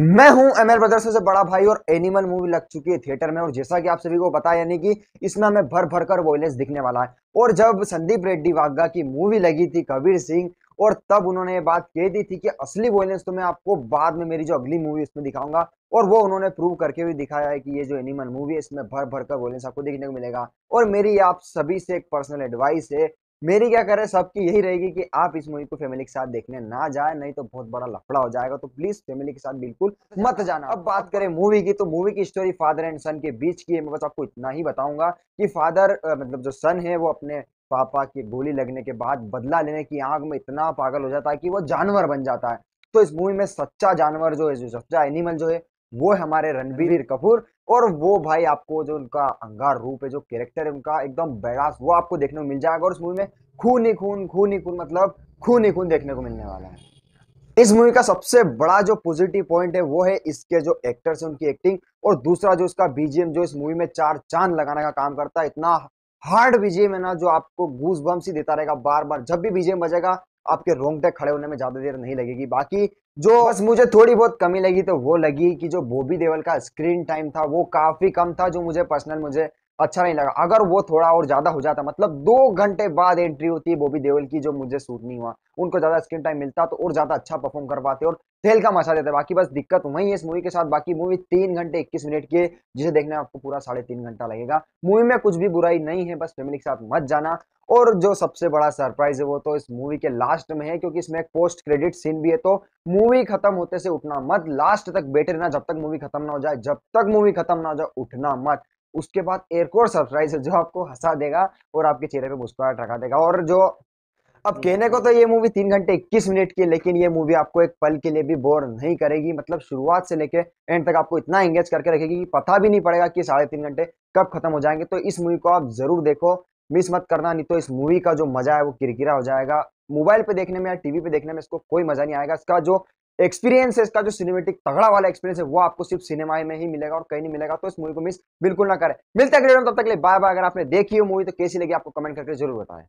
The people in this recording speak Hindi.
मैं हूं एम एल ब्रदर्स से बड़ा भाई और एनिमल मूवी लग चुकी है थिएटर में और जैसा कि आप सभी को पता है यानी कि इसमें हमें भर भर कर वॉयलेंस दिखने वाला है और जब संदीप रेड्डी वाघा की मूवी लगी थी कबीर सिंह और तब उन्होंने ये बात कह दी थी कि असली वॉयलेंस तो मैं आपको बाद में मेरी जो अगली मूवी उसमें दिखाऊंगा और वो उन्होंने प्रूव करके भी दिखाया है कि ये जो एनिमल मूवी है इसमें भर भर कर वॉयलेंस आपको देखने को मिलेगा और मेरी आप सभी से एक पर्सनल एडवाइस है मेरी क्या करे सबकी यही रहेगी कि आप इस मूवी को फैमिली के साथ देखने ना जाए नहीं तो बहुत बड़ा लफड़ा हो जाएगा तो प्लीज फैमिली के साथ बिल्कुल मत जाना अब बात करें मूवी की तो मूवी की स्टोरी फादर एंड सन के बीच की है मैं बस आपको इतना ही बताऊंगा कि फादर मतलब जो सन है वो अपने पापा की गोली लगने के बाद बदला लेने की आग में इतना पागल हो जाता है कि वो जानवर बन जाता है तो इस मूवी में सच्चा जानवर जो है जो सच्चा एनिमल जो है वो है हमारे रणबीर कपूर और वो भाई आपको जो उनका अंगार रूप है जो कैरेक्टर है उनका एकदम बेड़ास वो आपको देखने को मिल जाएगा और उस मूवी में खून ही खून खून ही खून मतलब खून ही खून देखने को मिलने वाला है इस मूवी का सबसे बड़ा जो पॉजिटिव पॉइंट है वो है इसके जो एक्टर्स हैं उनकी एक्टिंग और दूसरा जो इसका बीजीएम जो इस मूवी में चार चांद लगाने का काम करता है इतना हार्ड बीजीएम है ना जो आपको गूज बम सी देता रहेगा बार बार जब भी बीजीएम बजेगा आपके रोंगटे खड़े होने में ज्यादा देर नहीं लगेगी बाकी जो बस मुझे थोड़ी बहुत कमी लगी तो वो लगी कि जो बोबी देवल का स्क्रीन टाइम था वो काफी कम था जो मुझे पर्सनल मुझे अच्छा नहीं लगा अगर वो थोड़ा और ज़्यादा हो जाता मतलब दो घंटे बाद एंट्री होती है बॉबी देवल की जो मुझे सूट नहीं हुआ उनको ज़्यादा स्क्रीन टाइम मिलता तो और ज़्यादा अच्छा परफॉर्म कर पाते और तेल का मचा देते बाकी बस दिक्कत वही है इस मूवी के साथ बाकी मूवी तीन घंटे इक्कीस मिनट की जिसे देखने में आपको पूरा साढ़े तीन घंटा लगेगा मूवी में कुछ भी बुराई नहीं है बस फैमिली के साथ मत जाना और जो सबसे बड़ा सरप्राइज है वो तो इस मूवी के लास्ट में है क्योंकि इसमें एक पोस्ट क्रेडिट सीन भी है तो मूवी खत्म होते से उठना मत लास्ट तक बैठे रहना जब तक मूवी खत्म ना हो जाए जब तक मूवी खत्म ना हो जाए उठना मत उसके बाद एक और सरप्राइज है जो आपको हंसा देगा और आपके चेहरे पे मुस्कुराहट रखा देगा और जो अब हम्म। कहने को तो ये मूवी तीन घंटे इक्कीस मिनट की लेकिन ये मूवी आपको एक पल के लिए भी बोर नहीं करेगी मतलब शुरुआत से लेके एंड तक आपको इतना एंगेज करके रखेगी कि पता भी नहीं पड़ेगा कि साढ़े तीन घंटे कब खत्म हो जाएंगे तो इस मूवी को आप जरूर देखो मिस मत करना नहीं तो इस मूवी का जो मजा है वो किरकिरा हो जाएगा मोबाइल पे देखने में या टीवी पे देखने में इसको कोई मजा नहीं आएगा इसका जो एक्सपीरियंस है इसका जो सिनेमेटिक तगड़ा वाला एक्सपीरियंस है वो आपको सिर्फ सिनेमा में ही मिलेगा और कहीं नहीं मिलेगा तो इस मूवी को मिस बिल्कुल ना करें मिलते हैं तब तक बाय बाय अगर आपने देखी हो मूवी तो कैसी लगी आपको कमेंट करके जरूर बताएं